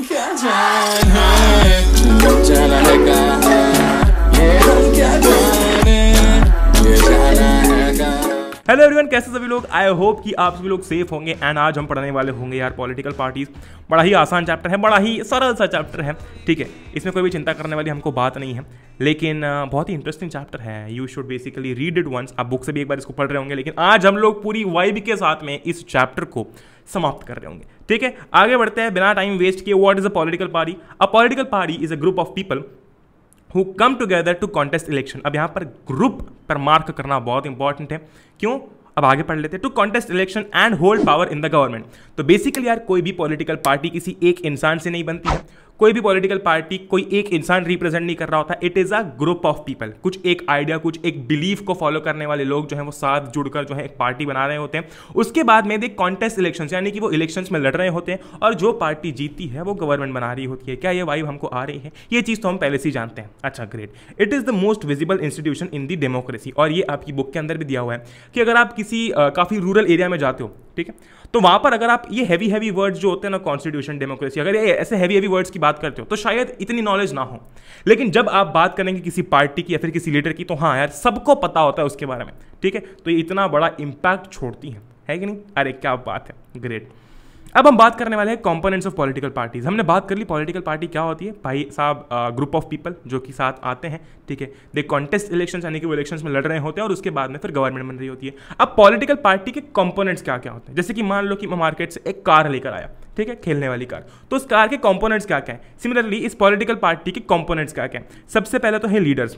Hello everyone कैसे सभी लोग आई होप कि आप सभी लोग सेफ होंगे एंड आज हम पढ़ने वाले होंगे यार पॉलिटिकल पार्टीज बड़ा ही आसान चैप्टर है बड़ा ही सरल सा चैप्टर है ठीक है इसमें कोई भी चिंता करने वाली हमको बात नहीं है लेकिन बहुत ही इंटरेस्टिंग चैप्टर है you should basically read it once आप बुक से भी एक बार इसको पढ़ रहे होंगे लेकिन आज हम लोग पूरी वाइब के साथ में इस चैप्टर को समाप्त कर रहे होंगे ठीक है आगे बढ़ते हैं बिना टाइम वेस्ट किए what is a political party a political party is a group of people who come together to contest election अब यहाँ पर ग्रुप पर मार्क करना बहुत इंपॉर्टेंट है क्यों अब आगे पढ़ लेते हैं to contest election and hold power in the government तो बेसिकली यार कोई भी पॉलिटिकल पार्टी किसी एक इंसान से नहीं बनती है कोई भी पॉलिटिकल पार्टी कोई एक इंसान रिप्रेजेंट नहीं कर रहा होता it is a group of people कुछ एक आइडिया कुछ एक बिलीफ को फॉलो करने वाले लोग जो है वो साथ जुड़कर जो है एक पार्टी बना रहे होते हैं उसके बाद में देख कॉन्टेस्ट इलेक्शन यानी कि वो इलेक्शन में लड़ रहे होते हैं और जो पार्टी जीती है वो गवर्नमेंट बना रही होती है क्या ये वाइब हमको आ रही है ये चीज़ तो हम पहले से जानते हैं अच्छा great it is the most visible institution in the democracy और ये आपकी बुक के अंदर भी दिया हुआ है कि अगर आप किसी काफ़ी रूरल एरिया में जाते हो ठीक है तो वहां पर अगर आप ये हैवी हैवी वर्ड्स जो होते हैं ना कॉन्स्टिट्यूशन डेमोक्रेसी अगर ये ऐसे हैवी हैवी वर्ड्स की बात करते हो तो शायद इतनी नॉलेज ना हो लेकिन जब आप बात करेंगे किसी पार्टी की या फिर किसी लीडर की तो हाँ यार सबको पता होता है उसके बारे में ठीक है तो ये इतना बड़ा इम्पैक्ट छोड़ती है है कि नहीं अरे क्या बात है ग्रेट अब हम बात करने वाले हैं कॉम्पोनेंट्स ऑफ पॉलिटिकल पार्टीज हमने बात कर ली पॉलिटिकल पार्टी क्या होती है भाई साहब ग्रुप ऑफ पीपल जो कि साथ आते हैं ठीक है दे कॉन्टेस्ट इलेक्शन यानी कि वो इलेक्शन में लड़ रहे होते हैं और उसके बाद में फिर गवर्नमेंट बन रही होती है अब पॉलिटिकल पार्टी के कॉम्पोनेंट्स क्या क्या होते हैं जैसे कि मान लो कि मैं मार्केट से एक कार लेकर आया ठीक है खेलने वाली कार तो उस कार के कॉम्पोनेंट्स क्या क्या है सिमिलरली इस पॉलिटिकल पार्टी के कॉम्पोनेंट्स क्या क्या है सबसे पहले तो है लीडर्स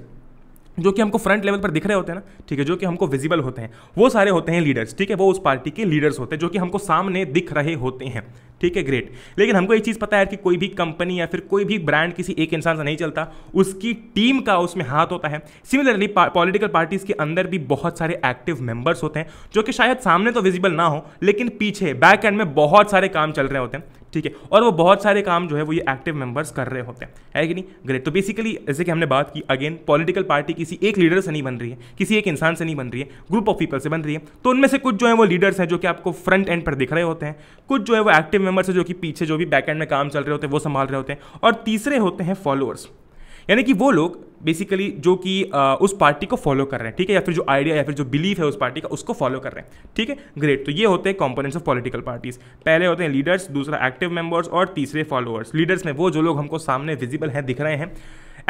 जो कि हमको फ्रंट लेवल पर दिख रहे होते हैं ना ठीक है जो कि हमको विजिबल होते हैं वो सारे होते हैं लीडर्स ठीक है वो उस पार्टी के लीडर्स होते हैं जो कि हमको सामने दिख रहे होते हैं ठीक है ग्रेट लेकिन हमको एक चीज़ पता है कि कोई भी कंपनी या फिर कोई भी ब्रांड किसी एक इंसान से नहीं चलता उसकी टीम का उसमें हाथ होता है सिमिलरली पॉलिटिकल पार्टीज के अंदर भी बहुत सारे एक्टिव मेंबर्स होते हैं जो कि शायद सामने तो विजिबल ना हो लेकिन पीछे बैक एंड में बहुत सारे काम चल रहे होते हैं ठीक है और वो बहुत सारे काम जो है वो ये एक्टिव मेंबर्स कर रहे होते हैं है कि नहीं ग्रेट तो बेसिकली जैसे कि हमने बात की अगेन पॉलिटिकल पार्टी किसी एक लीडर से नहीं बन रही है किसी एक इंसान से नहीं बन रही है ग्रुप ऑफ पीपल से बन रही है तो उनमें से कुछ जो है वो लीडर्स हैं जो कि आपको फ्रंट एंड पर दिख रहे होते हैं कुछ जो है वो एक्टिव मेंबर्स है जो कि पीछे जो भी बैक एंड में काम चल रहे होते हैं वो संभाल रहे होते हैं और तीसरे होते हैं फॉलोअर्स यानी कि वो लोग बेसिकली जो कि उस पार्टी को फॉलो कर रहे हैं ठीक है या फिर जो आइडिया या फिर जो बिलीफ है उस पार्टी का उसको फॉलो कर रहे हैं ठीक है ग्रेट तो ये होते हैं कॉम्पोनेंट्स ऑफ पॉलिटिकल पार्टीज पहले होते हैं लीडर्स दूसरा एक्टिव मेंबर्स और तीसरे फॉलोअर्स लीडर्स में वो जो लोग हमको सामने विजिबल हैं दिख रहे हैं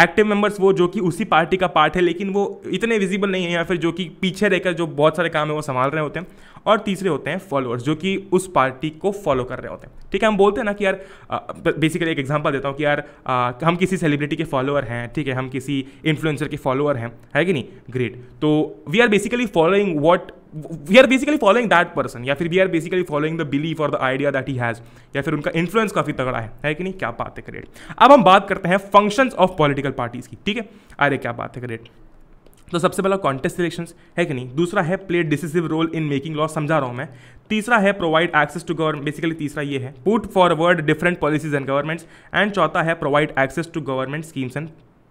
एक्टिव मेंबर्स वो जो कि उसी पार्टी का पार्ट है लेकिन वो इतने विजिबल नहीं है या फिर जो कि पीछे रहकर जो बहुत सारे काम है वो संभाल रहे होते हैं और तीसरे होते हैं फॉलोअर्स जो कि उस पार्टी को फॉलो कर रहे होते हैं ठीक है हम बोलते हैं ना कि यार बेसिकली एक एग्जांपल देता हूँ कि यार आ, हम किसी सेलिब्रिटी के फॉलोअर हैं ठीक है हम किसी इन्फ्लुएंसर के फॉलोअर हैं है कि नहीं ग्रेट तो we are basically following what we are basically following that person या फिर we are basically following the belief और the idea that he has या फिर उनका इन्फ्लुएंस काफ़ी तगड़ा है है कि नहीं क्या बात है ग्रेट अब हम बात करते हैं फंक्शंस ऑफ पॉलिटिकल पार्टीज़ की ठीक है अरे क्या बात है ग्रेट तो सबसे पहला कॉन्टेस्ट सिलेक्शन है कि नहीं दूसरा है play decisive role in making law समझा रहा हूं मैं तीसरा है provide access to government basically तीसरा ये है put forward different policies and governments and चौथा है provide access to government schemes and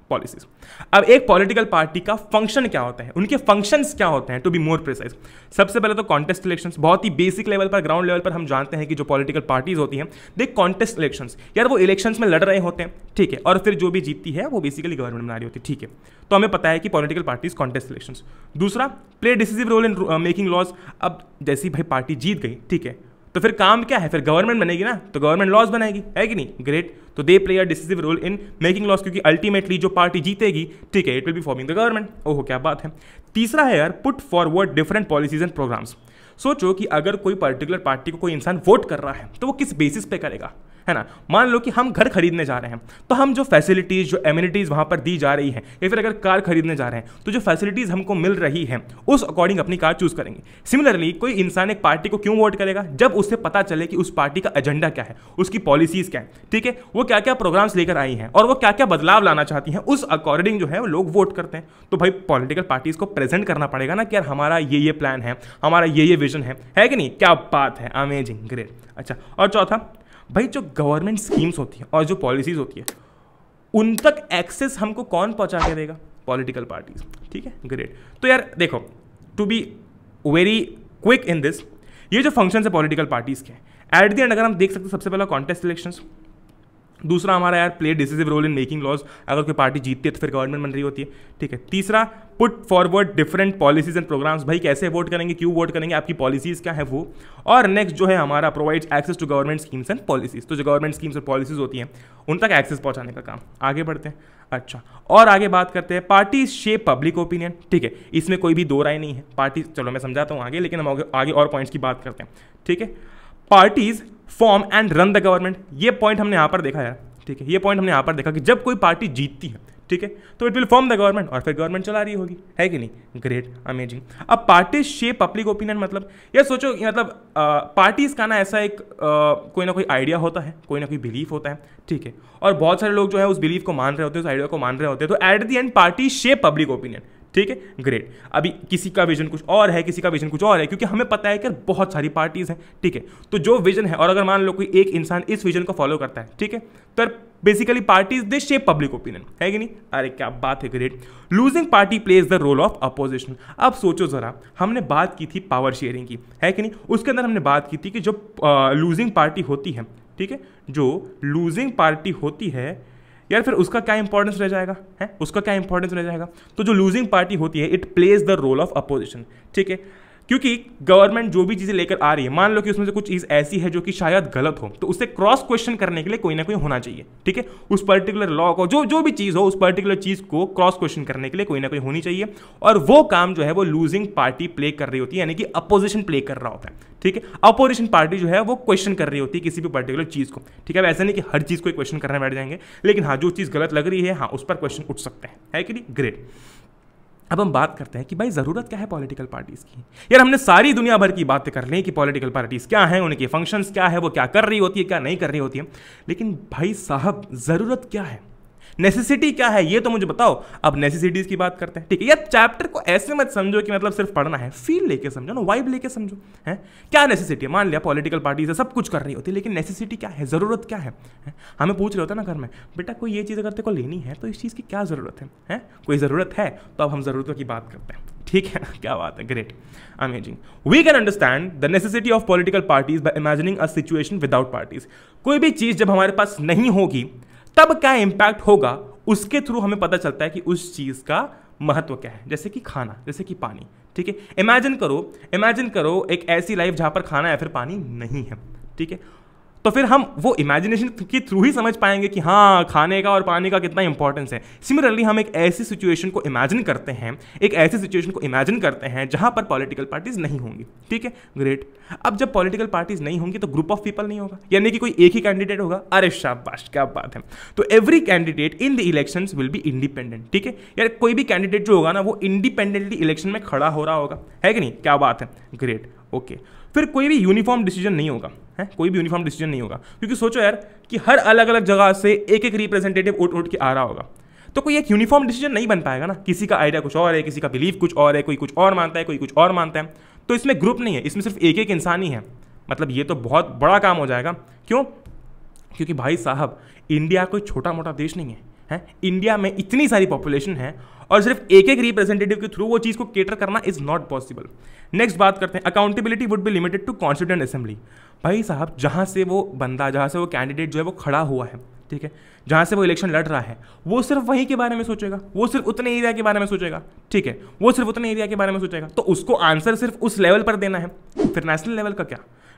policies अब एक पॉलिटिकल पार्टी का फंक्शन क्या होता है उनके फंक्शंस क्या होते हैं टू बी मोर प्रिसाइज सबसे पहले तो कॉन्टेस्ट इलेक्शंस बहुत ही बेसिक लेवल पर ग्राउंड लेवल पर हम जानते हैं कि जो पॉलिटिकल पार्टीज होती हैं दे कॉन्टेस्ट इलेक्शंस यार वो इलेक्शंस में लड़ रहे होते हैं ठीक है और फिर जो भी जीतती है वो बेसिकली गवर्नमेंट बना रही होती है ठीक है तो हमें पता है कि पॉलिटिकल पार्टीज कॉन्टेस्ट इलेक्शंस दूसरा play decisive role in making laws अब जैसी भाई पार्टी जीत गई ठीक है तो फिर काम क्या है फिर गवर्नमेंट बनेगी ना तो गवर्नमेंट लॉस बनाएगी है कि नहीं ग्रेट तो they play a decisive role in making laws क्योंकि अल्टीमेटली जो पार्टी जीतेगी ठीक है it will be forming the government ओहो क्या बात है तीसरा है यार put forward different policies and programmes सोचो कि अगर कोई पर्टिकुलर पार्टी को कोई इंसान वोट कर रहा है तो वो किस बेसिस पे करेगा है ना मान लो कि हम घर खरीदने जा रहे हैं तो हम जो फैसिलिटीज़ जो एम्यूनिटीज़ वहां पर दी जा रही है या फिर अगर कार खरीदने जा रहे हैं तो जो फैसिलिटीज़ हमको मिल रही है उस अकॉर्डिंग अपनी कार चूज़ करेंगे सिमिलरली कोई इंसान एक पार्टी को क्यों वोट करेगा जब उससे पता चले कि उस पार्टी का एजेंडा क्या है उसकी पॉलिसीज़ क्या है ठीक है वो क्या क्या प्रोग्राम्स लेकर आई हैं और वो क्या क्या बदलाव लाना चाहती हैं उस अकॉर्डिंग जो है वो लोग वोट करते हैं तो भाई पॉलिटिकल पार्टीज़ को प्रेजेंट करना पड़ेगा ना कि यार हमारा ये ये प्लान है हमारा ये ये विजन है है कि नहीं क्या बात है अमेजिंग ग्रेट अच्छा और चौथा भाई जो गवर्नमेंट स्कीम्स होती हैं और जो पॉलिसीज़ होती है उन तक एक्सेस हमको कौन पहुंचा के देगा पॉलिटिकल पार्टीज ठीक है ग्रेट तो यार देखो to be very quick in this ये जो फंक्शन है पॉलिटिकल पार्टीज़ के एट दी एंड अगर हम देख सकते हैं सबसे पहला कॉन्टेस्ट इलेक्शंस दूसरा हमारा यार play decisive role in making laws अगर कोई पार्टी जीतती है तो फिर गवर्नमेंट बन रही होती है ठीक है तीसरा put forward different policies and programmes भाई कैसे वोट करेंगे क्यों वोट करेंगे आपकी पॉलिसीज क्या है वो और नेक्स्ट जो है हमारा provides access to government schemes and policies तो जो गवर्नमेंट स्कीम्स और पॉलिसीज होती हैं उन तक एक्सेस पहुंचाने का काम आगे बढ़ते हैं अच्छा और आगे बात करते हैं पार्टी शेप पब्लिक ओपिनियन ठीक है इसमें कोई भी दो राय नहीं है पार्टी चलो मैं समझाता हूँ आगे लेकिन हम आगे और पॉइंट्स की बात करते हैं ठीक है parties form and run the government ये पॉइंट हमने यहाँ पर देखा है ठीक है ये पॉइंट हमने यहाँ पर देखा कि जब कोई पार्टी जीतती है ठीक है तो it will form the government और फिर गवर्नमेंट चला रही होगी है कि नहीं ग्रेट अमेजिंग अब पार्टी शेप पब्लिक ओपिनियन मतलब ये सोचो मतलब पार्टीज का ना ऐसा एक आ, कोई ना कोई आइडिया होता है कोई ना कोई बिलीफ होता है ठीक है और बहुत सारे लोग जो है उस बिलीफ को मान रहे होते हैं उस आइडिया को मान रहे होते हैं तो at the end party shape public opinion ठीक है ग्रेट अभी किसी का विजन कुछ और है किसी का विजन कुछ और है क्योंकि हमें पता है कि बहुत सारी पार्टीज़ हैं ठीक है तो जो विजन है और अगर मान लो कोई एक इंसान इस विजन को फॉलो करता है ठीक है तो basically parties they shape public opinion है कि नहीं अरे क्या बात है great losing party plays the role of opposition अब सोचो जरा हमने बात की थी पावर शेयरिंग की है कि नहीं उसके अंदर हमने बात की थी कि जो लूजिंग पार्टी होती है ठीक है जो लूजिंग पार्टी होती है यार फिर उसका क्या इंपॉर्टेंस रह जाएगा है उसका क्या इंपॉर्टेंस रह जाएगा तो जो लूजिंग पार्टी होती है it plays the role of opposition ठीक है क्योंकि गवर्नमेंट जो भी चीज़ें लेकर आ रही है मान लो कि उसमें से कुछ चीज़ ऐसी है जो कि शायद गलत हो तो उसे क्रॉस क्वेश्चन करने के लिए कोई ना कोई होना चाहिए ठीक है उस पर्टिकुलर लॉ को जो जो भी चीज़ हो उस पर्टिकुलर चीज़ को क्रॉस क्वेश्चन करने के लिए कोई ना कोई होनी चाहिए और वो काम जो है वो लूजिंग पार्टी प्ले कर रही होती है यानी कि अपोजिशन प्ले कर रहा होता है ठीक है अपोजिशन पार्टी जो है वो क्वेश्चन कर रही होती है किसी भी पर्टिकुलर चीज़ को ठीक है ऐसा नहीं कि हर चीज़ को क्वेश्चन करने बैठ जाएंगे लेकिन हाँ जो चीज़ गलत लग रही है हाँ उस पर क्वेश्चन उठ सकते हैं है कि नहीं ग्रेट अब हम बात करते हैं कि भाई ज़रूरत क्या है पॉलिटिकल पार्टीज़ की यार हमने सारी दुनिया भर की बातें कर ली कि पॉलिटिकल पार्टीज़ क्या हैं उनके फंक्शंस क्या है वो क्या कर रही होती है क्या नहीं कर रही होती है लेकिन भाई साहब ज़रूरत क्या है नेसेसिटी क्या है ये तो मुझे बताओ अब नेसेसिटीज की बात करते हैं ठीक है या चैप्टर को ऐसे मत समझो कि मतलब सिर्फ पढ़ना है फील लेके समझो ना वाइब लेके समझो है क्या नेसेसिटी है मान लिया पॉलिटिकल पार्टीज सब कुछ कर रही होती है लेकिन नेसेसिटी क्या है ज़रूरत क्या है हमें पूछ रहे होता ना घर में बेटा कोई ये चीज़ अगर तेरे को लेनी है तो इस चीज़ की क्या ज़रूरत है, है? कोई ज़रूरत है तो अब हम ज़रूरतों की बात करते हैं ठीक है क्या बात है great amazing we can understand the necessity of political parties by imagining a situation without parties कोई भी चीज़ जब हमारे पास नहीं होगी तब क्या इम्पैक्ट होगा उसके थ्रू हमें पता चलता है कि उस चीज़ का महत्व क्या है जैसे कि खाना जैसे कि पानी ठीक है इमेजिन करो इमेजिन करो एक ऐसी लाइफ जहाँ पर खाना या फिर पानी नहीं है ठीक है तो फिर हम वो इमेजिनेशन के थ्रू ही समझ पाएंगे कि हाँ खाने का और पानी का कितना इंपॉर्टेंस है सिमिलरली हम एक ऐसी सिचुएशन को इमेजिन करते हैं एक ऐसी सिचुएशन को इमेजिन करते हैं जहाँ पर पॉलिटिकल पार्टीज़ नहीं होंगी ठीक है ग्रेट अब जब पॉलिटिकल पार्टीज़ नहीं होंगी तो ग्रुप ऑफ पीपल नहीं होगा यानी कि कोई एक ही कैंडिडेट होगा अरे शाबाश क्या बात है तो every candidate in the election will be independent ठीक है यार कोई भी कैंडिडेट जो होगा ना वो इंडिपेंडेंटली इलेक्शन में खड़ा हो रहा होगा है कि नहीं क्या बात है ग्रेट ओके okay. फिर कोई भी यूनिफॉर्म डिसीजन नहीं होगा है कोई भी यूनिफॉर्म डिसीजन नहीं होगा क्योंकि सोचो यार कि हर अलग अलग जगह से एक एक रिप्रेजेंटेटिव उठ उठ के आ रहा होगा तो कोई एक यूनिफॉर्म डिसीजन नहीं बन पाएगा ना किसी का आइडिया कुछ और है किसी का बिलीव कुछ और है कोई कुछ और मानता है कोई कुछ और मानता है तो इसमें ग्रुप नहीं है इसमें सिर्फ एक एक इंसान ही है मतलब ये तो बहुत बड़ा काम हो जाएगा क्यों क्योंकि भाई साहब इंडिया कोई छोटा मोटा देश नहीं है हैं इंडिया में इतनी सारी पॉपुलेशन है और सिर्फ एक एक रिप्रेजेंटेटिव के थ्रू वो चीज़ को केटर करना इज़ नॉट पॉसिबल नेक्स्ट बात करते हैं accountability would be limited to constituent assembly भाई साहब जहाँ से वो बंदा जहाँ से वो कैंडिडेट जो है वो खड़ा हुआ है ठीक है जहाँ से वो इलेक्शन लड़ रहा है वो सिर्फ वहीं के बारे में सोचेगा वो सिर्फ उतने एरिया के बारे में सोचेगा ठीक है वो सिर्फ उतने एरिया के बारे में सोचेगा तो उसको आंसर सिर्फ उस लेवल पर देना है फिर नेशनल लेवल का क्या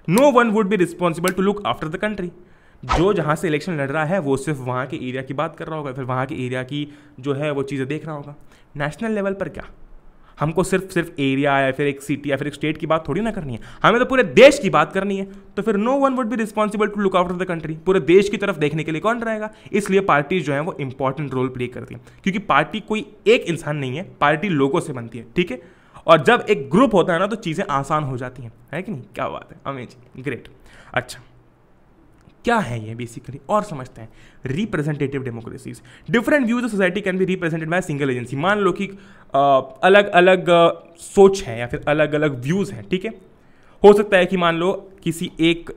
no one would be responsible to look after the country जो जहाँ से इलेक्शन लड़ रहा है वो सिर्फ वहाँ के एरिया की बात कर रहा होगा फिर वहाँ के एरिया की जो है वो चीज़ें देख रहा होगा नेशनल लेवल पर क्या हमको सिर्फ सिर्फ एरिया या फिर एक सिटी या फिर एक स्टेट की बात थोड़ी ना करनी है हमें तो पूरे देश की बात करनी है तो फिर no one would be responsible to look out of the country पूरे देश की तरफ देखने के लिए कौन रहेगा इसलिए पार्टी जो है वो इंपॉर्टेंट रोल प्ले करती है क्योंकि पार्टी कोई एक इंसान नहीं है पार्टी लोगों से बनती है ठीक है और जब एक ग्रुप होता है ना तो चीज़ें आसान हो जाती हैं है कि नहीं क्या बात है अमेजिंग ग्रेट अच्छा क्या है ये बेसिकली और समझते हैं representative democracies different views of society can be represented by single agency मान लो कि अलग अलग सोच है या फिर अलग अलग व्यूज़ हैं ठीक है हो सकता है कि मान लो किसी एक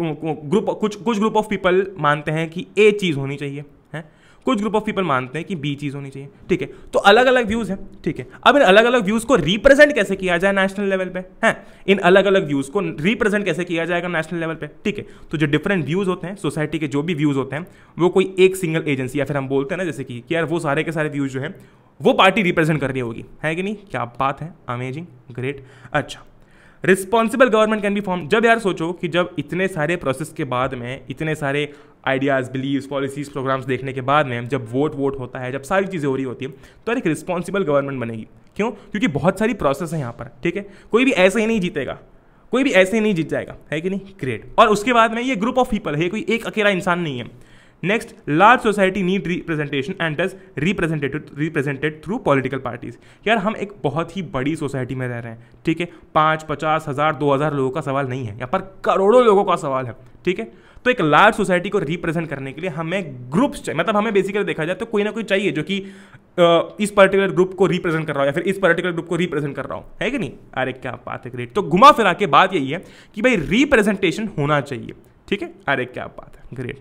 ग्रुप कुछ कुछ ग्रुप ऑफ पीपल मानते हैं कि ए चीज़ होनी चाहिए है कुछ ग्रुप ऑफ पीपल मानते हैं कि बी चीज़ होनी चाहिए ठीक है तो अलग अलग व्यूज़ है ठीक है अब इन अलग अलग व्यूज़ को रिप्रेजेंट कैसे किया जाए नेशनल लेवल पे है इन अलग अलग व्यूज़ को रिप्रेजेंट कैसे किया जाएगा नेशनल लेवल पे ठीक है तो जो डिफरेंट व्यूज़ होते हैं सोसाइटी के जो भी व्यूज़ होते हैं वो कोई एक सिंगल एजेंसी या फिर हम बोलते हैं ना जैसे कि यार वो सारे के सारे व्यूज़ जो है वो पार्टी रिप्रेजेंट कर रही होगी है कि नहीं क्या बात है अमेजिंग ग्रेट अच्छा responsible government can be form जब यार सोचो कि जब इतने सारे प्रोसेस के बाद में इतने सारे आइडियाज़ बिलीव्स पॉलिसीज़ प्रोग्राम्स देखने के बाद में जब वोट वोट होता है जब सारी चीज़ें हो रही होती है तो यार एक रिस्पॉन्सिबल गवर्नमेंट बनेगी क्यों क्योंकि बहुत सारी प्रोसेस है यहाँ पर ठीक है कोई भी ऐसे ही नहीं जीतेगा कोई भी ऐसे ही नहीं जीत जाएगा है कि नहीं ग्रेट और उसके बाद में ये ग्रुप ऑफ पीपल है कोई एक अकेला इंसान नहीं है next large society need representation and does represented represented through political parties यार हम एक बहुत ही बड़ी सोसाइटी में रह रहे हैं ठीक है पाँच पचास हज़ार दो हज़ार लोगों का सवाल नहीं है यहाँ पर करोड़ों लोगों का सवाल है ठीक है तो एक लार्ज सोसाइटी को रिप्रेजेंट करने के लिए हमें ग्रुप्स चाहिए मतलब हमें बेसिकली देखा जाए तो कोई ना कोई चाहिए जो कि इस पर्टिकुलर ग्रुप को रिप्रेजेंट कर रहा हूँ या फिर इस पर्टिकुलर ग्रुप को रिप्रेजेंट कर रहा हूँ है कि नहीं अरे क्या बात है ग्रेट तो घुमा फिरा के बात यही है कि भाई रिप्रेजेंटेशन होना चाहिए ठीक है अरे क्या बात है ग्रेट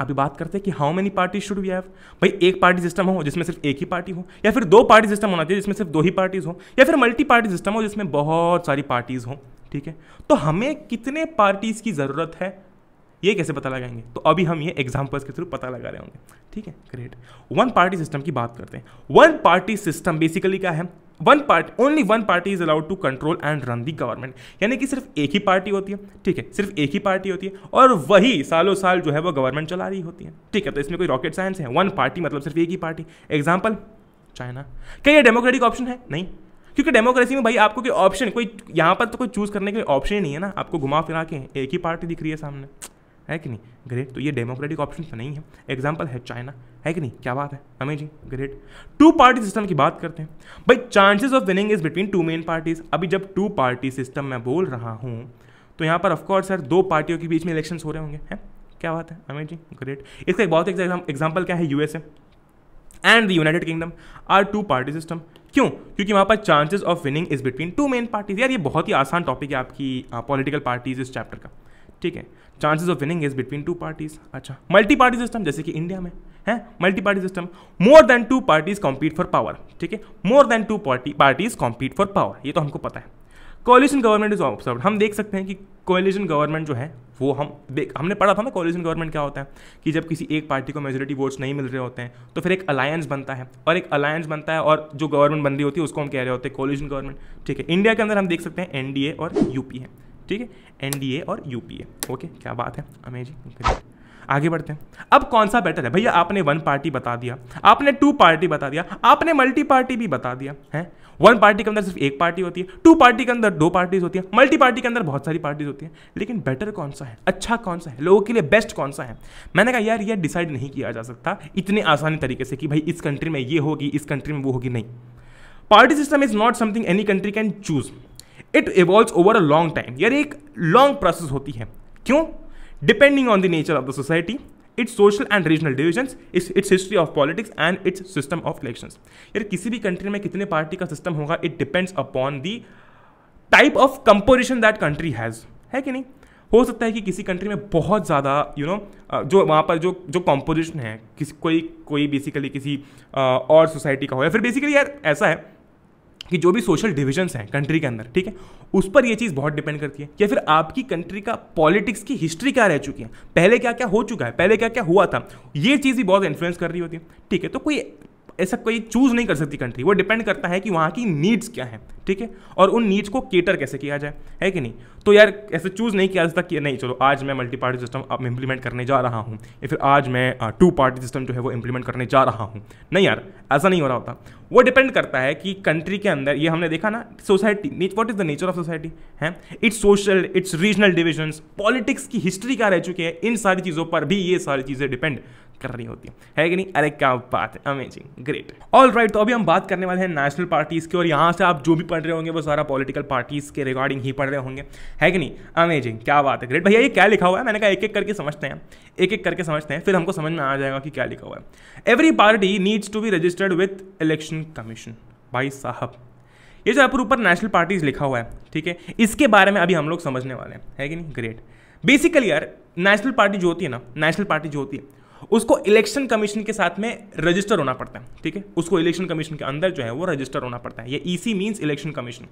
अभी बात करते हैं कि how many party should we have भाई एक पार्टी सिस्टम हो जिसमें सिर्फ एक ही पार्टी हो या फिर दो पार्टी सिस्टम होना चाहिए जिसमें सिर्फ दो ही पार्टीज़ हो या फिर मल्टी पार्टी सिस्टम हो जिसमें बहुत सारी पार्टीज़ हो ठीक है तो हमें कितने पार्टीज़ की ज़रूरत है ये कैसे पता लगाएंगे तो अभी हम ये एग्जाम्पल्स के थ्रू पता लगा रहे होंगे ठीक है ग्रेट वन पार्टी सिस्टम की बात करते हैं वन पार्टी सिस्टम बेसिकली क्या है one part only one party is allowed to control and run the government यानी कि सिर्फ एक ही पार्टी होती है ठीक है सिर्फ एक ही पार्टी होती है और वही सालों साल जो है वो गवर्नमेंट चला रही होती है ठीक है तो इसमें कोई रॉकेट साइंस है वन पार्टी मतलब सिर्फ एक ही पार्टी एग्जाम्पल चाइना क्या ये डेमोक्रेटिक ऑप्शन है नहीं क्योंकि डेमोक्रेसी में भाई आपको कोई ऑप्शन कोई यहाँ पर तो कोई चूज़ करने के ऑप्शन ही नहीं है ना आपको घुमा फिरा के एक ही पार्टी दिख रही है सामने है कि नहीं ग्रेट तो ये डेमोक्रेटिक ऑप्शन तो नहीं है एग्जाम्पल है चाइना है कि नहीं क्या बात है amazing great two party system की बात करते हैं भाई chances of winning is between two main parties अभी जब टू पार्टी सिस्टम मैं बोल रहा हूँ तो यहाँ पर ऑफकोर्स सर दो पार्टियों के बीच में इलेक्शन हो रहे होंगे हैं क्या बात है अमेजिंग ग्रेट इसका एक बहुत एग्जाम्पल क्या है USA and the United Kingdom are two party system क्यों क्योंकि वहाँ पर chances of winning is between two main parties यार ये बहुत ही आसान टॉपिक है आपकी पॉलिटिकल पार्टीज इस चैप्टर का ठीक है chances of winning is between two parties अच्छा मल्टी पार्टी सिस्टम जैसे कि इंडिया में है multi party system more than two parties compete for power ठीक है more than two party parties compete for power ये तो हमको पता है कोलिशन गवर्नमेंट इज ऑब्सर्व हम देख सकते हैं कि कोलिशन गवर्नमेंट जो है वो हम देख हमने पढ़ा था ना कोलिशन गवर्नमेंट क्या होता है कि जब किसी एक पार्टी को मेजोरिटी वोट्स नहीं मिल रहे होते हैं तो फिर एक अलायंस बनता है और एक अलायंस बनता है और जो गवर्नमेंट बन रही होती है उसको हम कह रहे होते हैं कोलिशन गवर्नमेंट ठीक है इंडिया के अंदर हम देख सकते हैं एनडीए और यूपी है ठीक है एनडीए और यूपीए ओके क्या बात है अमेजिंग ग्रेट आगे बढ़ते हैं अब कौन सा बेटर है भैया आपने वन पार्टी बता दिया आपने टू पार्टी बता दिया आपने मल्टी पार्टी भी बता दिया है वन पार्टी के अंदर सिर्फ एक पार्टी होती है टू पार्टी के अंदर दो पार्टीज होती है मल्टी पार्टी के अंदर बहुत सारी पार्टीज होती है लेकिन बेटर कौन सा है अच्छा कौन सा है लोगों के लिए बेस्ट कौन सा है मैंने कहा यार ये डिसाइड नहीं किया जा सकता इतने आसानी तरीके से कि भाई इस कंट्री में ये होगी इस कंट्री में वो होगी नहीं party system is not something any country can choose it evolve over a long time यानी एक लॉन्ग प्रोसेस होती है क्यों depending on the nature of the society its social and regional division its history of politics and its system of election यार किसी भी country में कितने पार्टी का सिस्टम होगा it depends upon the type of composition that country has है कि नहीं हो सकता है कि किसी कंट्री में बहुत ज़्यादा यू नो जो वहाँ पर जो जो कॉम्पोजिशन है किसी कोई कोई बेसिकली किसी आ, और सोसाइटी का हो या फिर बेसिकली यार ऐसा है कि जो भी सोशल डिविजन्स हैं कंट्री के अंदर ठीक है उस पर ये चीज़ बहुत डिपेंड करती है या फिर आपकी कंट्री का पॉलिटिक्स की हिस्ट्री क्या रह चुकी है पहले क्या क्या हो चुका है पहले क्या क्या हुआ था ये चीज़ भी बहुत इन्फ्लुएंस कर रही होती है ठीक है तो कोई ऐसा कोई चूज़ नहीं कर सकती कंट्री वो डिपेंड करता है कि वहाँ की नीड्स क्या हैं ठीक है और उन नीड्स को केटर कैसे किया जाए है कि नहीं तो यार ऐसे चूज़ नहीं किया जाता कि नहीं चलो आज मैं मल्टी पार्टी सिस्टम अब इंप्लीमेंट करने जा रहा हूँ या फिर आज मैं टू पार्टी सिस्टम जो है वो इंप्लीमेंट करने जा रहा हूँ नहीं यार ऐसा नहीं हो रहा होता वो डिपेंड करता है कि कंट्री के अंदर ये हमने देखा ना society what is the nature of society है its social its regional divisions politics की हिस्ट्री क्या रह चुकी है इन सारी चीज़ों पर भी ये सारी चीज़ें डिपेंड कर रही होती है कि नहीं अरे क्या बात है अमेजिंग ग्रेट ऑल राइट तो अभी हम बात करने वाले हैं नेशनल पार्टीज़ की और यहाँ से आप जो भी पढ़ रहे होंगे वो सारा पॉलिटिकल पार्टीज़ के रिगार्डिंग ही पढ़ रहे होंगे है कि नहीं अमेजिंग क्या बात है ग्रेट भैया ये क्या लिखा हुआ है मैंने कहा एक एक करके समझते हैं एक एक करके समझते हैं फिर हमको समझ में आ जाएगा कि क्या लिखा हुआ है every party needs to be registered with election commission भाई साहब ये जो आपके ऊपर नेशनल पार्टीज लिखा हुआ है ठीक है इसके बारे में अभी हम लोग समझने वाले हैं है कि नहीं ग्रेट बेसिकली यार नेशनल पार्टी जो होती है ना नेशनल पार्टी जो होती है उसको इलेक्शन कमीशन के साथ में रजिस्टर होना पड़ता है ठीक है उसको इलेक्शन कमीशन के अंदर जो है वो रजिस्टर होना पड़ता है ये EC means means election commission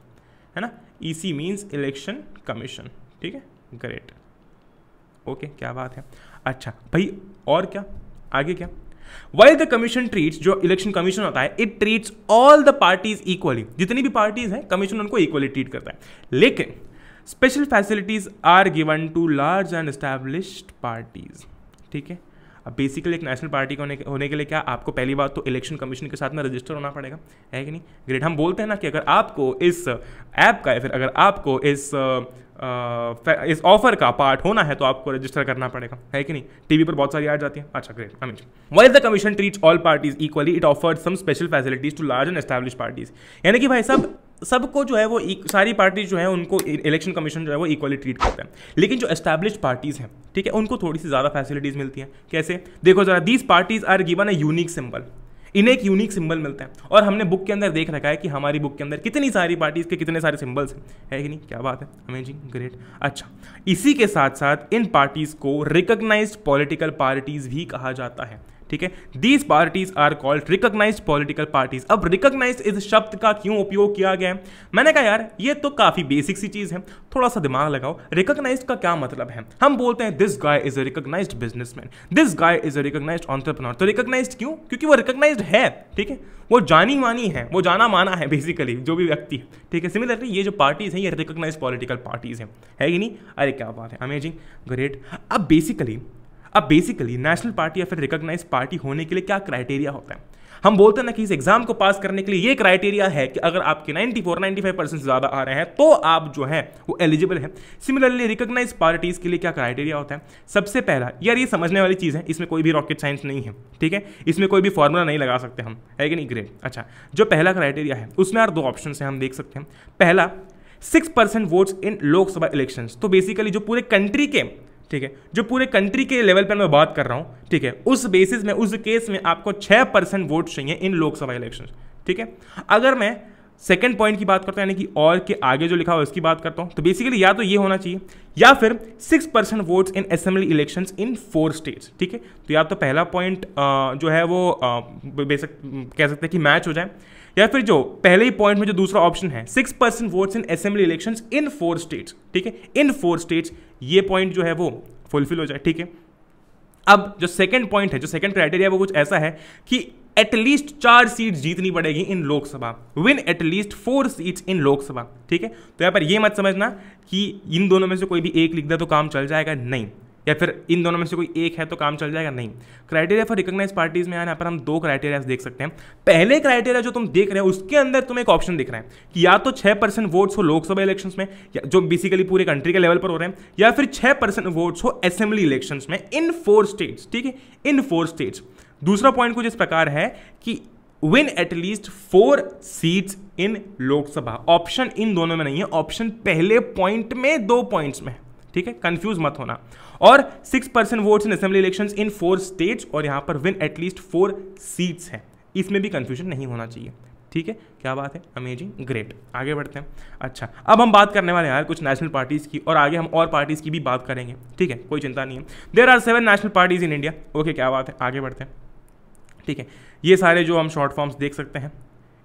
है ना E C means election commission ठीक है ग्रेट ओके क्या बात है अच्छा भाई और क्या आगे क्या वाई द कमीशन ट्रीट्स जो इलेक्शन कमीशन होता है it treats all the parties equally जितनी भी पार्टीज हैं कमीशन उनको इक्वली ट्रीट करता है लेकिन special facilities are given to large and established parties ठीक है अब बेसिकली एक नेशनल पार्टी होने होने के लिए क्या आपको पहली बात तो इलेक्शन कमीशन के साथ में रजिस्टर होना पड़ेगा है कि नहीं ग्रेट हम बोलते हैं ना कि अगर आपको इस ऐप का या फिर अगर आपको इस आ, इस ऑफर का पार्ट होना है तो आपको रजिस्टर करना पड़ेगा है कि नहीं टीवी पर बहुत सारी आ जाती है अच्छा great amazing while the commission treats all parties equally it offered some special facilities to large and establish parties यानी कि भाई साहब सबको जो है वो सारी पार्टीज जो है उनको इलेक्शन e, कमीशन जो है वो इक्वली ट्रीट करता है लेकिन जो एस्टैब्लिश पार्टीज़ हैं ठीक है उनको थोड़ी सी ज़्यादा फैसिलिटीज़ मिलती हैं कैसे देखो ज़रा these parties are given a unique symbol इन्हें एक यूनिक सिंबल मिलता है और हमने बुक के अंदर देख रखा है कि हमारी बुक के अंदर कितनी सारी पार्टीज़ के कितने सारे सिंबल्स हैं है कि नहीं क्या बात है अमेजिंग ग्रेट अच्छा इसी के साथ साथ इन पार्टीज़ को रिकग्नाइज पॉलिटिकल पार्टीज़ भी कहा जाता है ठीक है these parties are called recognise political parties अब रिकोगनाइज इस शब्द का क्यों उपयोग किया गया है मैंने कहा यार ये तो काफी बेसिक सी चीज है थोड़ा सा दिमाग लगाओ रिकोगनाइज का क्या मतलब है हम बोलते हैं this guy is a recognise businessman this guy is a recognise entrepreneur तो रिकोगनाइज क्यों क्योंकि वो रिकोगनाइज है ठीक है वो जानी मानी है वो जाना माना है बेसिकली जो भी व्यक्ति है ठीक है सिमिलरली ये जो पार्टीज हैं ये रिकोगनाइज पॉलिटिकल पार्टीज हैं है कि नहीं अरे क्या बात है अमेजिंग ग्रेट अब बेसिकली अब बेसिकली नेशनल पार्टी या फिर रिकोगनाइज पार्टी होने के लिए क्या क्राइटेरिया होता है हम बोलते हैं ना कि इस एग्जाम को पास करने के लिए ये क्राइटेरिया है कि अगर आपके 94 95 परसेंट ज़्यादा आ रहे हैं तो आप जो है वो एलिजिबल हैं सिमिलरली रिकॉग्नाइज पार्टीज़ के लिए क्या क्राइटेरिया होता है सबसे पहला यार ये समझने वाली चीज़ है इसमें कोई भी रॉकेट साइंस नहीं है ठीक है इसमें कोई भी फॉर्मूला नहीं लगा सकते हम है कि नहीं ग्रेट अच्छा जो पहला क्राइटेरिया है उसमें यार दो ऑप्शन है हम देख सकते हैं पहला six percent votes in Lok Sabha elections तो बेसिकली जो पूरे कंट्री के ठीक है जो पूरे कंट्री के लेवल पर मैं बात कर रहा हूँ ठीक है उस बेसिस में उस केस में आपको छः परसेंट वोट चाहिए इन लोकसभा इलेक्शन ठीक है अगर मैं सेकेंड पॉइंट की बात करता हूँ यानी कि और के आगे जो लिखा हुआ उसकी बात करता हूँ तो बेसिकली या तो ये होना चाहिए या फिर six percent votes in assembly elections in four states ठीक है तो या तो पहला पॉइंट जो है वो बेसिक कह सकते हैं कि मैच हो जाए या फिर जो पहले ही पॉइंट में जो दूसरा ऑप्शन है six percent votes in assembly elections in four states ठीक है इन फोर स्टेट्स ये पॉइंट जो है वो फुलफिल हो जाए ठीक है अब जो सेकंड पॉइंट है जो सेकंड क्राइटेरिया वो कुछ ऐसा है कि एटलीस्ट चार सीट जीतनी पड़ेगी in Lok Sabha win at least four seats in Lok Sabha ठीक है तो यहाँ पर यह मत समझना कि इन दोनों में से कोई भी एक लिख दे तो काम चल जाएगा नहीं या फिर इन दोनों में से कोई एक है तो काम चल जाएगा नहीं क्राइटेरिया फॉर रिकोगनाइज पार्टीज में यहाँ पर हम दो क्राइटेरिया देख सकते हैं पहले क्राइटेरिया जो तुम देख रहे हो उसके अंदर तुम एक ऑप्शन दिख रहा है कि या तो छह परसेंट वोट्स हो लोकसभा इलेक्शन में जो बेसिकली पूरे कंट्री के लेवल पर हो रहे हैं या फिर छह परसेंट वोट्स हो असेंबली इलेक्शन में इन फोर स्टेट्स ठीक है इन फोर स्टेट्स दूसरा पॉइंट कुछ इस प्रकार है कि win at least four seats in Lok Sabha option इन दोनों में नहीं है ऑप्शन पहले पॉइंट में दो पॉइंट्स में ठीक है कंफ्यूज मत होना और six percent votes in assembly election in four states और यहां पर विन एटलीस्ट फोर सीट्स हैं इसमें भी कन्फ्यूजन नहीं होना चाहिए ठीक है क्या बात है अमेजिंग ग्रेट आगे बढ़ते हैं अच्छा अब हम बात करने वाले हैं यार कुछ नेशनल पार्टीज़ की और आगे हम और पार्टीज़ की भी बात करेंगे ठीक है कोई चिंता नहीं है there are seven national parties in India okay क्या बात है आगे बढ़ते हैं ठीक है ये सारे जो हम शॉर्ट फॉर्म्स देख सकते हैं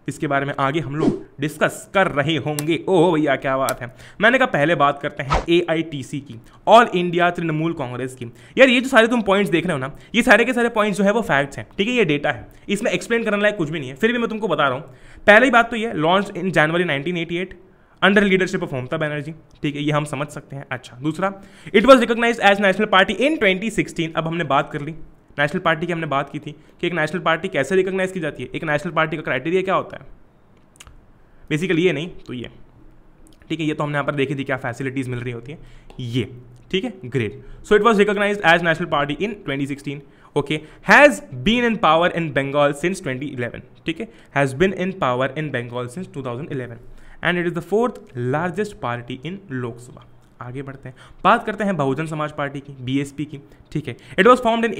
इसके बारे में आगे हम लोग डिस्कस कर रहे होंगे ओह भैया क्या बात है मैंने कहा पहले बात करते हैं ए की ऑल इंडिया तृणमूल कांग्रेस की यार ये जो सारे तुम पॉइंट्स देख रहे हो ना ये सारे के सारे पॉइंट्स जो है वो फैक्ट्स हैं ठीक है ये डेटा है इसमें एक्सप्लेन करने लायक कुछ भी नहीं है फिर भी मैं तुमको बता रहा हूँ पहली बात तो ये launch in January nineteen under leadership of Mamata Banerjee ठीक है ये हम समझ सकते हैं अच्छा दूसरा it was recognise as national party in 2016 अब हमने बात कर ली नेशनल पार्टी की हमने बात की थी कि एक नेशनल पार्टी कैसे रिकॉग्नाइज की जाती है एक नेशनल पार्टी का क्राइटेरिया क्या होता है बेसिकली ये नहीं तो ये ठीक है ये तो हमने यहाँ पर देखी थी क्या फैसिलिटीज़ मिल रही होती है ये ठीक है great so it was recognise as national party in twenty okay has been in power in Bengal since twenty eleven ठीक है been in power in Bengal since two thousand eleven and it is the fourth largest party in Lok Sabha आगे बढ़ते हैं बात करते हैं बहुजन समाज party की बीएसपी की ठीक है it was formed in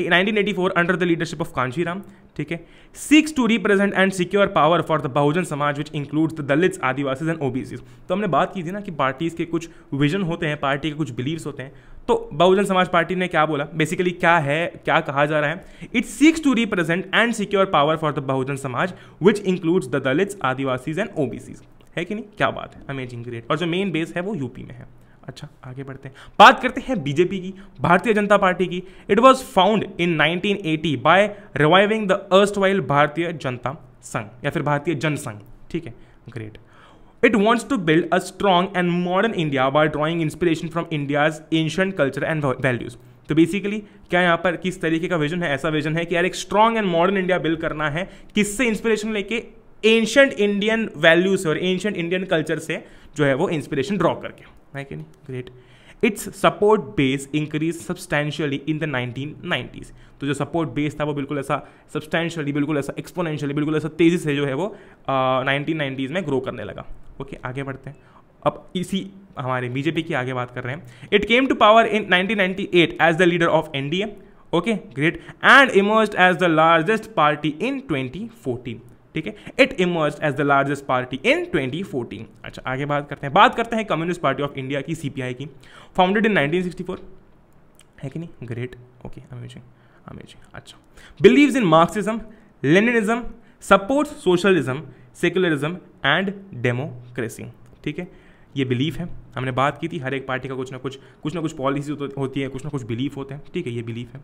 1984 under the leadership of Kanshi Ram ठीक है seeks to represent and secure power for the Bahujan Samaj which includes the Dalits Adivasis and OBCs तो हमने बात की थी ना कि पार्टीज के कुछ विजन होते हैं पार्टी के कुछ बिलीव्स होते हैं तो बहुजन समाज पार्टी ने क्या बोला बेसिकली क्या है क्या कहा जा रहा है it seeks to represent and secure power for the Bahujan Samaj which includes the Dalits Adivasis and OBCs है कि नहीं क्या बात है अमेजिंग ग्रेट और जो मेन बेस है वो यूपी में है अच्छा आगे बढ़ते हैं बात करते हैं बीजेपी की भारतीय जनता पार्टी की it was found in 1980 by reviving the erstwhile Bharatiya Janata Sangh या फिर भारतीय जनसंघ ठीक है great it wants to build a strong and modern India by drawing inspiration from India's ancient culture and values तो बेसिकली क्या यहाँ पर किस तरीके का विजन है ऐसा विजन है कि यार एक strong and modern India build करना है किससे इंस्पिरेशन लेके एंशंट इंडियन वैल्यूज और एंशंट इंडियन कल्चर से जो है वो इंस्पिरेशन ड्रॉ करके है कि नहीं great its support base increase substantially in the nineteen nineties तो जो सपोर्ट बेस था वो बिल्कुल ऐसा सब्सटैंशियली बिल्कुल ऐसा एक्सपोनेंशियली बिल्कुल ऐसा तेज़ी से जो है वो नाइनटीन नाइन्टीज़ में ग्रो करने लगा ओके okay, आगे बढ़ते हैं अब इसी हमारे बीजेपी की आगे बात कर रहे हैं it came to power in 1998 as the leader of an NDA okay great and emerge as the largest party in twenty fourteen ठीक है it emerge as the largest party in 2014 अच्छा आगे बात करते हैं बात करते हैं कम्युनिस्ट पार्टी ऑफ इंडिया की सीपीआई की फाउंडेड इन 1964 है कि नहीं ग्रेट ओके अमेजिंग अमेजिंग अच्छा believes in Marxism Leninism supports socialism secularism and democracy ठीक है ये बिलीफ है हमने बात की थी हर एक पार्टी का कुछ ना कुछ कुछ ना कुछ पॉलिसी होती है कुछ ना कुछ बिलीफ होते हैं ठीक है ये बिलीफ है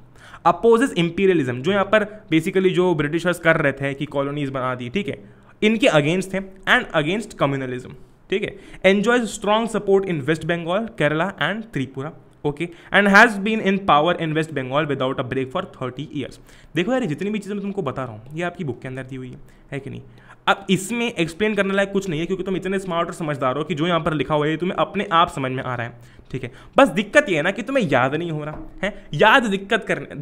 अपोजेस इंपीरियलिज्म जो यहाँ पर बेसिकली जो ब्रिटिशर्स कर रहे थे कि कॉलोनीज बना दी ठीक है इनके अगेंस्ट थे एंड अगेंस्ट कम्युनलिज्म ठीक है enjoys strong support in West Bengal Kerala and Tripura okay and has been in power in West Bengal without a break for thirty years देखो यार जितनी भी चीज़ें मैं तुमको बता रहा हूँ ये आपकी बुक के अंदर दी हुई है है कि नहीं अब इसमें एक्सप्लेन करने लायक कुछ नहीं है क्योंकि तुम इतने स्मार्ट और समझदार हो कि जो यहाँ पर लिखा हुआ है तुम्हें अपने आप समझ में आ रहा है ठीक है बस दिक्कत ये है ना कि तुम्हें याद नहीं हो रहा है याद दिक्कत करने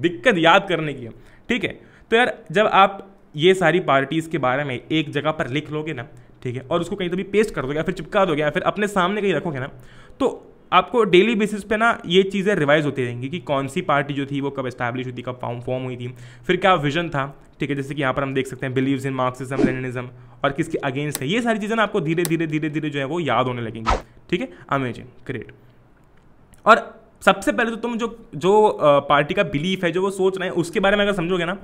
दिक्कत याद करने की है ठीक है तो यार जब आप ये सारी पार्टीज़ के बारे में एक जगह पर लिख लोगे ना ठीक है और उसको कहीं तभी तो पेस्ट कर दोगे या फिर चिपका दोगे या फिर अपने सामने कहीं रखोगे ना तो आपको डेली बेसिस पे ना ये चीज़ें रिवाइज होती रहेंगी कि कौन सी पार्टी जो थी वो कब इस्टेब्लिश हुई थी कब फॉर्म फॉर्म हुई थी फिर क्या विजन था ठीक है जैसे कि यहाँ पर हम देख सकते हैं बिलीव्स इन मार्क्सिज्म लेनिनिज्म और किसके अगेंस्ट है ये सारी चीज़ें ना आपको धीरे धीरे धीरे धीरे जो है वो याद होने लगेंगी ठीक है अमेजिंग ग्रेट और सबसे पहले तो तुम जो जो पार्टी का बिलीफ है जो वो सोच रहे हैं उसके बारे में अगर समझोगे ना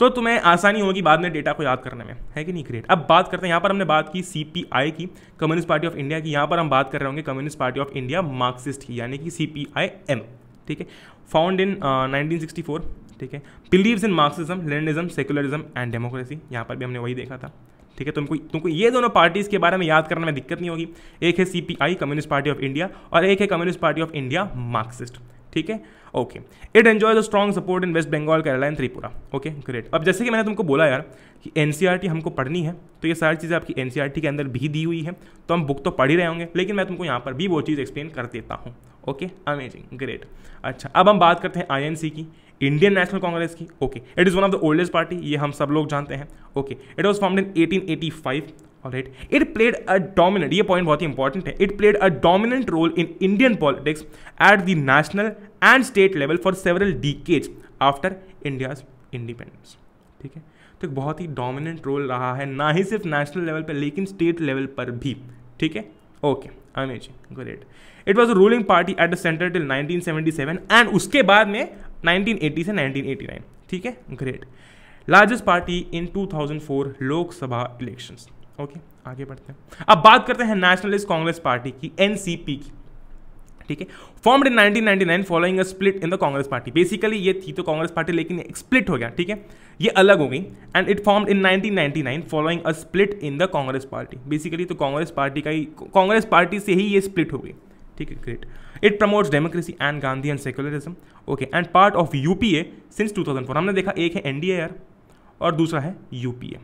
तो तुम्हें आसानी होगी बाद में डेटा को याद करने में है कि नहीं क्रिएट अब बात करते हैं यहाँ पर हमने बात की सीपीआई की कम्युनिस्ट पार्टी ऑफ इंडिया की यहाँ पर हम बात कर रहे होंगे communist party of India Marxist की यानी कि सी एम ठीक है found in nineteen sixty four ठीक है believes in Marxism Leninism secularism and democracy यहाँ पर भी हमने वही देखा था ठीक है तुमको तो तुमको ये दोनों पार्टीज़ के बारे में याद करने में दिक्कत नहीं होगी एक है CPI communist party of India और एक है communist party of India Marxist ठीक है okay it enjoy the strong support in West Bengal Kerala and Tripura okay great अब जैसे कि मैंने तुमको बोला यार कि एन e हमको पढ़नी है तो ये सारी चीज़ें आपकी एन e के अंदर भी दी हुई है तो हम बुक तो पढ़ ही रहे होंगे लेकिन मैं तुमको यहाँ पर भी वो चीज़ एक्सप्लेन कर देता हूँ ओके अमेजिंग ग्रेट अच्छा अब हम बात करते हैं आई e की इंडियन नेशनल कांग्रेस की okay it is one of the oldest party ये हम सब लोग जानते हैं okay it was formed in eighteen eighty 1885 right it played a dominant ये पॉइंट बहुत ही इंपॉर्टेंट है it played a dominant role in Indian politics at the national and state level for several decades after India's independence ठीक है तो एक बहुत ही dominant role रहा है ना ही सिर्फ नेशनल लेवल पर लेकिन स्टेट लेवल पर भी ठीक है okay amazing great it was a ruling party at the centre till 1977 and उसके बाद में 1980 से 1989 ठीक है great largest party in 2004 Lok Sabha elections okay आगे बढ़ते हैं अब बात करते हैं नेशनलिस्ट कांग्रेस पार्टी की एनसीपी की ठीक है formed in 1999 following a split in the Congress party basically ये थी तो कांग्रेस पार्टी लेकिन स्प्लिट हो गया ठीक है ये अलग हो गई and it formed in 1999 following a split in the Congress party basically तो कांग्रेस पार्टी का ही कांग्रेस पार्टी से ही ये स्प्लिट हो गई ठीक है great it promotes democracy and Gandhi and secularism okay and part of UPA since 2004 हमने देखा एक है एनडीए यार और दूसरा है यूपीए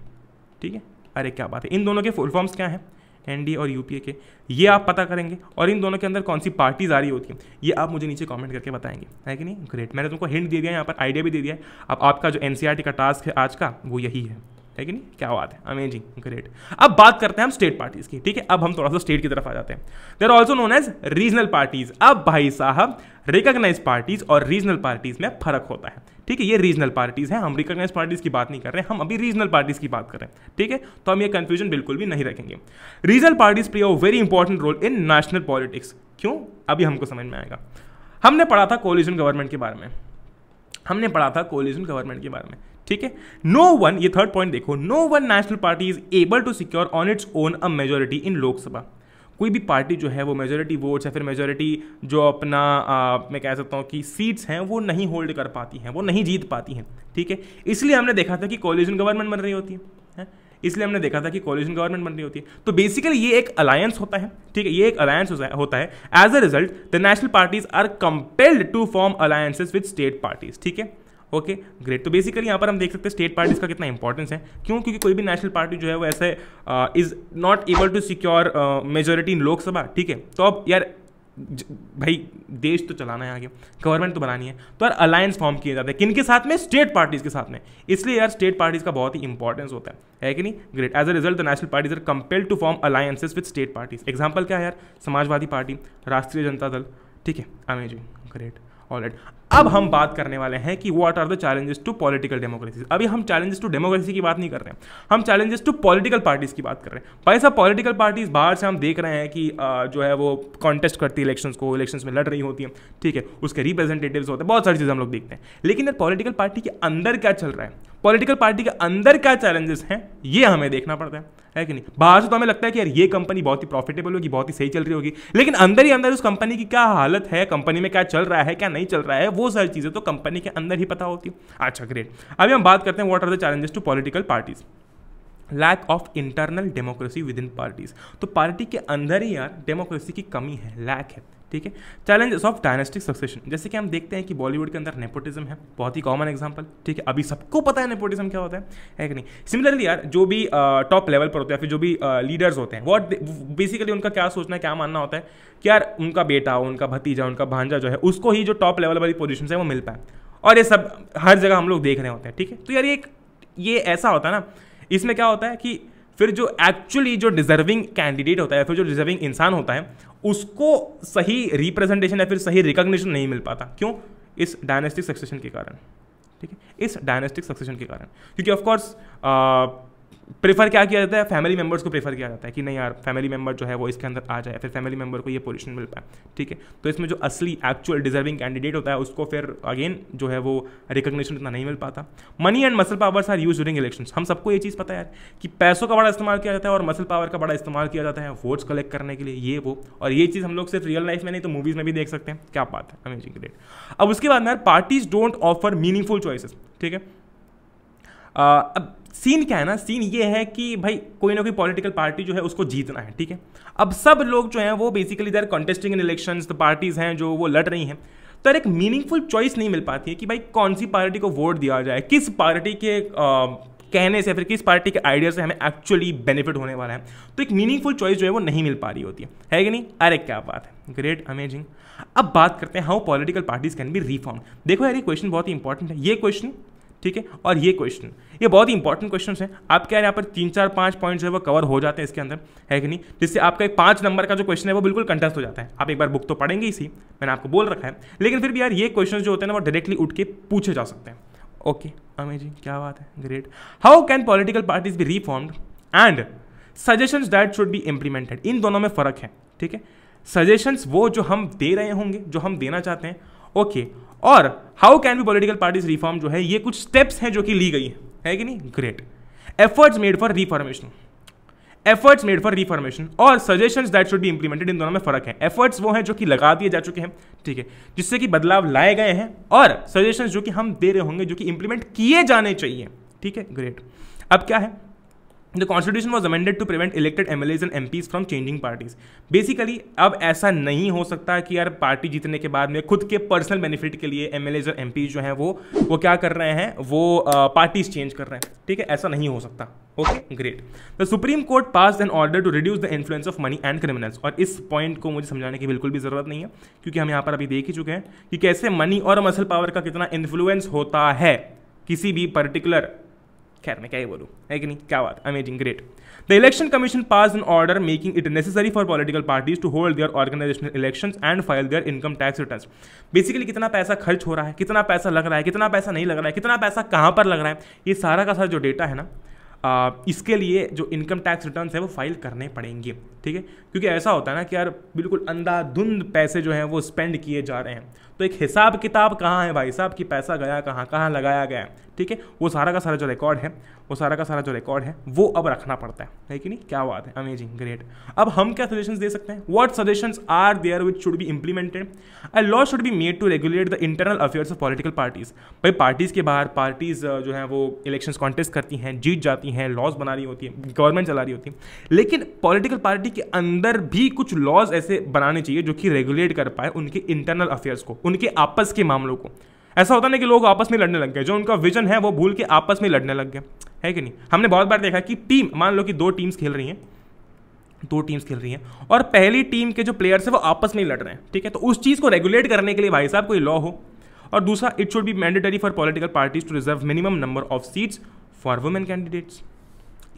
ठीक है अरे क्या बात है इन दोनों के फुल फॉर्म्स क्या हैं एनडीए और यूपीए के ये आप पता करेंगे और इन दोनों के अंदर कौन सी पार्टीज आ रही होती हैं ये आप मुझे नीचे कमेंट करके बताएंगे है कि नहीं ग्रेट मैंने तुमको हिंट दे दिया यहाँ पर आइडिया भी दे दिया है अब आपका जो एन e का टास्क है आज का वो यही है है कि नहीं क्या बात है अमेजिंग ग्रेट अब बात करते हैं हम स्टेट पार्टीज की ठीक है अब हम थोड़ा सा स्टेट की तरफ आ जाते हैं there also known as regional parties अब भाई साहब रिकग्नाइज पार्टीज और रीजनल पार्टीज में फर्क होता है ठीक है ये रीजनल पार्टीज हैं हम रिकग्नाइज पार्टीज की बात नहीं कर रहे हैं हम अभी रीजनल पार्टीज की बात कर रहे हैं ठीक है तो हम ये कंफ्यूजन बिल्कुल भी नहीं रखेंगे regional parties play a very important role in national politics क्यों अभी हमको समझ में आएगा हमने पढ़ा था कोलिजन गवर्नमेंट के बारे में हमने पढ़ा था कोलिजन गवर्नमेंट के बारे में ठीक है नो वन ये थर्ड पॉइंट देखो no one national party is able to secure on its own a majority in Lok Sabha कोई भी पार्टी जो है वो मेजोरिटी वोट्स या फिर मेजोरिटी जो अपना आ, मैं कह सकता हूँ कि सीट्स हैं वो नहीं होल्ड कर पाती हैं वो नहीं जीत पाती हैं ठीक है इसलिए हमने देखा था कि कॉलिजन गवर्नमेंट बन रही होती है, है? इसलिए हमने देखा था कि कॉलिजन गवर्नमेंट बन रही होती है तो बेसिकली ये एक अलायंस होता है ठीक है ये एक अलायंस होता है as a result the national parties are compelled to form alliances with state parties ठीक है ओके ग्रेट तो बेसिकली यहाँ पर हम देख सकते हैं स्टेट पार्टीज का कितना इंपॉर्टेंस है क्यों क्योंकि कोई भी नेशनल पार्टी जो है वो ऐसे is not able to secure majority in Lok Sabha ठीक है तो अब यार भाई देश तो चलाना है आगे गवर्नमेंट तो बनानी है तो यार अलायंस फॉर्म किए जाते हैं किन के साथ में स्टेट पार्टीज के साथ में इसलिए यार स्टेट पार्टीज का बहुत ही इंपॉर्टेंस होता है है कि नहीं great as a result the national parties are compelled to form alliances with state parties example क्या है यार समाजवादी पार्टी राष्ट्रीय जनता दल ठीक है अमेजिंग ग्रेट ऑल राइट अब हम बात करने वाले हैं कि what are the challenges to political democracy अभी हम चैलेंजेस टू डेमोक्रेसी की बात नहीं कर रहे हैं हम चैलेंजेस टू पॉलिटिकल पार्टीज की बात कर रहे हैं भाई साहब पॉलिटिकल पार्टीज बाहर से हम देख रहे हैं कि आ, जो है वो कॉन्टेस्ट करती है इलेक्शन को इलेक्शन में लड़ रही होती हैं ठीक है उसके रिप्रेजेंटेटिव होते हैं बहुत सारी चीज़ें हम लोग देखते हैं लेकिन यार पॉलिटिकल पार्टी के अंदर क्या चल रहा है पॉलिटिकल पार्टी के अंदर क्या चैलेंजेस हैं ये हमें देखना पड़ता है है कि नहीं बाहर से तो हमें लगता है कि यार ये कंपनी बहुत ही प्रॉफिटेबल होगी बहुत ही सही चल रही होगी लेकिन अंदर ही अंदर उस कंपनी की क्या हालत है कंपनी में क्या चल रहा है क्या नहीं चल रहा है वो सारी चीज़ें तो कंपनी के अंदर ही पता होती है अच्छा ग्रेट अभी हम बात करते हैं what are the challenges to political parties lack of internal democracy within parties तो पार्टी के अंदर ही यार डेमोक्रेसी की कमी है लैक है ठीक है चैलेंजेस ऑफ डायनेस्टिक सक्सेशन जैसे कि हम देखते हैं कि बॉलीवुड के अंदर नेपोटिज्म है बहुत ही कॉमन एग्जाम्पल ठीक है अभी सबको पता है नेपोटिज्म क्या होता है है कि नहीं सिमिलरली यार जो भी टॉप लेवल पर होते हैं फिर जो भी लीडर्स होते हैं वॉट बेसिकली उनका क्या सोचना है क्या मानना होता है कि यार उनका बेटा उनका भतीजा उनका भांजा जो है उसको ही जो टॉप लेवल वाली पोजिशन है वो मिल पाए और ये सब हर जगह हम लोग देख रहे होते हैं ठीक है तो यार ये एक ये ऐसा होता है ना इसमें क्या होता है कि फिर जो एक्चुअली जो डिजर्विंग कैंडिडेट होता है फिर जो डिजर्विंग इंसान होता है उसको सही रिप्रेजेंटेशन या फिर सही रिकॉग्निशन नहीं मिल पाता क्यों इस डायनेस्टिक सक्सेशन के कारण ठीक है इस डायनेस्टिक सक्सेशन के कारण क्योंकि ऑफकोर्स प्रेफर क्या किया जाता है फैमिली मेम्बर्स को प्रेफर किया जाता है कि नहीं यार फैमिली मेम्बर जो है वो इसके अंदर आ जाए फिर फैमिली मेम्बर को ये पोजीशन मिल पाए ठीक है तो इसमें जो असली एक्चुअल डिजर्विंग कैंडिडेट होता है उसको फिर अगेन जो है वो रिकोगशन इतना नहीं मिल पाता money and muscle powers are use during election हम सबको ये चीज़ पता है यार कि पैसों का बड़ा इस्तेमाल किया जाता है और मसल पावर का बड़ा इस्तेमाल किया जाता है वोट्स कलेक्ट करने के लिए ये वो और ये चीज़ हम लोग सिर्फ रियल लाइफ में नहीं तो मूवीज़ में भी देख सकते हैं क्या बात है अमेजिंग डेट अब उसके बाद यार parties don't offer meaningful choices ठीक है अब सीन क्या है ना सीन ये है कि भाई कोई ना कोई पॉलिटिकल पार्टी जो है उसको जीतना है ठीक है अब सब लोग जो हैं वो basically they're contesting in election parties हैं जो वो लड़ रही हैं तो एक मीनिंगफुल चॉइस नहीं मिल पाती है कि भाई कौन सी पार्टी को वोट दिया जाए किस पार्टी के आ, कहने से फिर किस पार्टी के आइडिया से हमें एक्चुअली बेनिफिट होने वाला है तो एक मीनिंगफुल चॉइस जो है वो नहीं मिल पा रही होती है है कि नहीं अरे क्या बात है ग्रेट अमेजिंग अब बात करते हैं how political parties can be reform देखो यार ये क्वेश्चन बहुत ही इंपॉर्टेंट है ये क्वेश्चन ठीक है और ये क्वेश्चन ये बहुत ही इंपॉर्टेंट क्वेश्चन है आपके यार यहाँ पर तीन चार पांच पॉइंट्स है वो कवर हो जाते हैं इसके अंदर है कि नहीं जिससे आपका एक पांच नंबर का जो क्वेश्चन है वो बिल्कुल कंटेस्ट हो जाता है आप एक बार बुक तो पढ़ेंगे इसी मैंने आपको बोल रखा है लेकिन फिर भी यार ये क्वेश्चन जो होते हैं ना वो डायरेक्टली उठ के पूछे जा सकते हैं ओके जी क्या बात है great how can political parties be reformed and suggestions that should be implemented इन दोनों में फ़र्क है ठीक है सजेशंस वो जो हम दे रहे होंगे जो हम देना चाहते हैं ओके okay. और how can be political parties reform जो है ये कुछ स्टेप्स हैं जो कि ली गई है, कि नहीं great efforts made for reformation efforts made for reformation और suggestion that should be implemented इन दोनों में फर्क है एफर्ट्स वो हैं जो कि लगा दिए जा चुके हैं ठीक है जिससे कि बदलाव लाए गए हैं और सजेशन जो कि हम दे रहे होंगे जो कि इंप्लीमेंट किए जाने चाहिए ठीक है ग्रेट अब क्या है the constitution was amended to prevent elected M L As and M Ps from changing parties basically अब ऐसा नहीं हो सकता कि यार पार्टी जीतने के बाद में खुद के पर्सनल बेनिफिट के लिए एम एल एज और एम जो हैं वो वो क्या कर रहे हैं वो पार्टीज चेंज कर रहे हैं ठीक है ऐसा नहीं हो सकता okay great the supreme court pass an order to reduce the influence of money and criminals और इस पॉइंट को मुझे समझाने की बिल्कुल भी जरूरत नहीं है क्योंकि हम यहाँ पर अभी देख ही चुके हैं कि कैसे मनी और मसल पावर का कितना इन्फ्लुएंस होता है किसी भी पर्टिकुलर खैर मैं क्या ही बोलूँ है कि नहीं क्या बात amazing great the election commission pass an order making it necessary for political parties to hold their organisational election and file their income tax return basically कितना पैसा खर्च हो रहा है कितना पैसा लग रहा है कितना पैसा नहीं लग रहा है कितना पैसा कहाँ पर लग रहा है ये सारा का सारा जो डेटा है ना आ, इसके लिए जो इनकम टैक्स रिटर्न है वो फाइल करने पड़ेंगे ठीक है क्योंकि ऐसा होता है ना कि यार बिल्कुल अंधाधुंध पैसे जो हैं वो स्पेंड किए जा रहे हैं तो एक हिसाब किताब कहाँ है भाई साहब कि पैसा गया कहाँ कहाँ लगाया गया ठीक है वो सारा का सारा जो रिकॉर्ड है वो सारा का सारा जो रिकॉर्ड है वो अब रखना पड़ता है है कि नहीं क्या बात है अमेजिंग ग्रेट अब हम क्या सजेशन दे सकते हैं what suggestion are there which should be implemented a law should be made to regulate the internal affairs of political parties भाई पार्टीज के बाहर पार्टीज जो है वो इलेक्शन कॉन्टेस्ट करती हैं जीत जाती हैं लॉज बना रही होती है गवर्नमेंट चला रही होती है लेकिन पॉलिटिकल पार्टी के अंदर भी कुछ लॉज ऐसे बनाने चाहिए जो कि रेगुलेट कर पाए उनके इंटरनल अफेयर्स को उनके आपस के मामलों को ऐसा होता ना कि लोग आपस में लड़ने लग गए जो उनका विजन है वो भूल के आपस में लड़ने लग गए है कि नहीं हमने बहुत बार देखा कि टीम मान लो कि दो टीम्स खेल रही हैं दो टीम्स खेल रही हैं और पहली टीम के जो प्लेयर्स हैं वो आपस में लड़ रहे हैं ठीक है तो उस चीज़ को रेगुलेट करने के लिए भाई साहब कोई लॉ हो और दूसरा it should be mandatory for political parties to reserve minimum number of seats for women candidates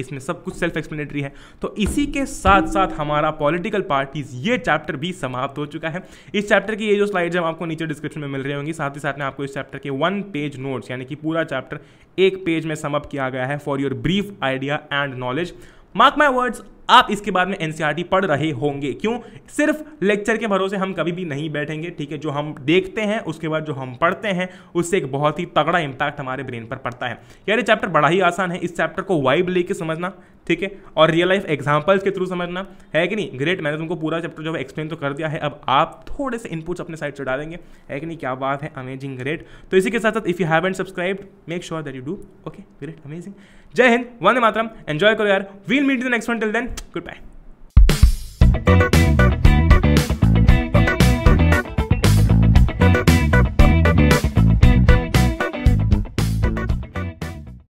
इसमें सब कुछ सेल्फ एक्सप्लेनेटरी है तो इसी के साथ साथ हमारा पॉलिटिकल पार्टीज ये चैप्टर भी समाप्त हो चुका है इस चैप्टर की ये जो स्लाइड्स हम आपको नीचे डिस्क्रिप्शन में मिल रही होंगी साथ ही साथ में आपको इस चैप्टर के वन पेज नोट्स यानी कि पूरा चैप्टर एक पेज में समअप किया गया है for your brief idea and knowledge mark my words आप इसके बाद में एनसीआर e पढ़ रहे होंगे क्यों सिर्फ लेक्चर के भरोसे हम कभी भी नहीं बैठेंगे ठीक है जो हम देखते हैं उसके बाद जो हम पढ़ते हैं उससे एक बहुत ही तगड़ा इंपैक्ट हमारे ब्रेन पर पड़ता है यार ये चैप्टर बड़ा ही आसान है इस चैप्टर को वाइब लेके समझना ठीक है और रियल लाइफ एग्जाम्पल्स के थ्रू समझना है कि नहीं ग्रेट मैंने तुमको पूरा चैप्टर जो है एक्सप्लेन तो कर दिया है अब आप थोड़े से इनपुट्स अपने साइड से डालेंगे है कि नहीं क्या बात है अमेजिंग ग्रेट तो इसी के साथ साथ if you have and subscribe make sure that you do okay great amazing जय हिंद वंदे मातरम एंजॉय करो यार we'll meet the next one till then good bye